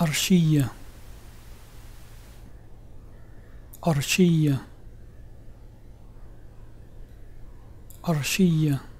أرشية أرشية أرشية